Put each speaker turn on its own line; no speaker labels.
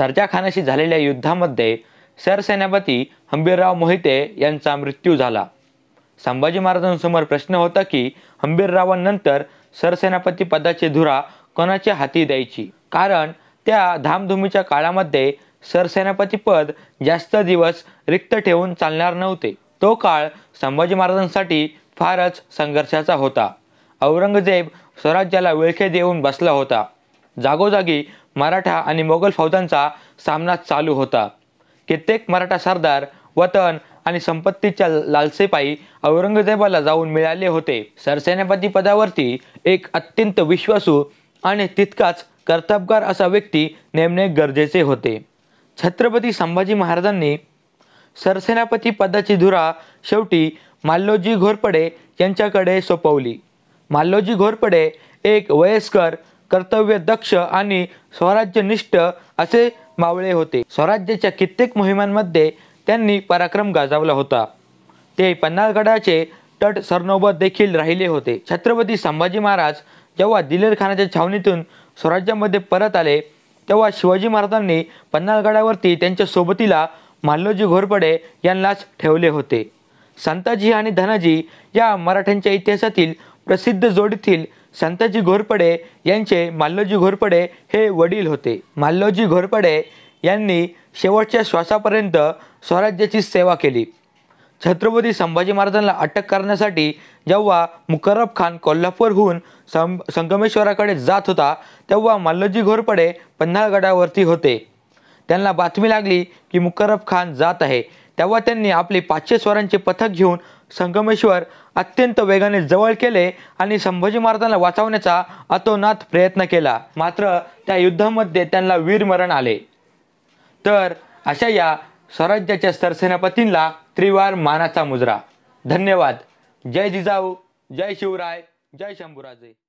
सरजा खानाशी झालेल्या युद्धामध्ये सरसेनापती हंबीरराव मोहिते यांचा मृत्यू झाला संभाजी महाराजांसमोर प्रश्न होता की हंबीररावांनंतर सरसेनापती पदाची धुरा कोणाच्या हाती द्यायची कारण त्या धामधुमीच्या काळामध्ये सरसेनापती पद जास्त दिवस रिक्त ठेवून चालणार नव्हते तो काळ संभाजी महाराजांसाठी फारच संघर्षाचा होता औरंगजेब स्वराज्याला विळखे देऊन बसला होता जागोजागी मराठा आणि मोगल फौजांचा सामना चालू होता कित्येक मराठा सरदार वतन आणि संपत्तीच्या लालसेपायी औरंगजेबाला जाऊन मिळाले होते सरसेनापती पदावरती एक अत्यंत विश्वासू आणि तितकाच कर्तबगार असा व्यक्ती नेमणे गरजेचे होते छत्रपती संभाजी महाराजांनी सरसेनापती पदाची धुरा शेवटी माल्लोजी घोरपडे यांच्याकडे सोपवली माल्लोजी घोरपडे एक वयस्कर कर्तव्य दक्ष आणि स्वराज्यनिष्ठ असे मावळे होते स्वराज्याच्या कित्येक मोहिमांमध्ये त्यांनी पराक्रम गाजवला होता ते पन्हाळगडाचे तट सरनोबत देखील राहिले होते छत्रपती संभाजी महाराज जेव्हा दिलेर खानाच्या छावणीतून स्वराज्यामध्ये परत आले तेव्हा शिवाजी महाराजांनी पन्हाळगडावरती त्यांच्या सोबतीला माल्लोजी घोरपडे यांनाच ठेवले होते संताजी आणि धनाजी या मराठ्यांच्या इतिहासातील प्रसिद्ध जोडीतील संताजी घोरपडे यांचे माल्लोजी घोरपडे हे वडील होते माल्लोजी घोरपडे यांनी शेवटच्या श्वासापर्यंत स्वराज्याची सेवा केली छत्रपती संभाजी महाराजांना अटक करण्यासाठी जेव्हा मुकरब खान कोल्हापूरहून सं संगमेश्वराकडे जात होता तेव्हा मल्लोजी घोरपडे पन्हाळगडावरती होते त्यांना बातमी लागली की मुकरब खान जात आहे तेव्हा त्यांनी आपले पाचशे स्वरांचे पथक घेऊन संगमेश्वर अत्यंत वेगाने जवळ केले आणि संभाजी महाराजांना वाचवण्याचा अतोनात प्रयत्न केला मात्र त्या युद्धामध्ये त्यांना वीरमरण आले तर अशा या स्वराज्याच्या सरसेनापतींना त्रिवार मानाचा मुजरा धन्यवाद जय जिजाऊ जय शिवराय जय शंभूराजे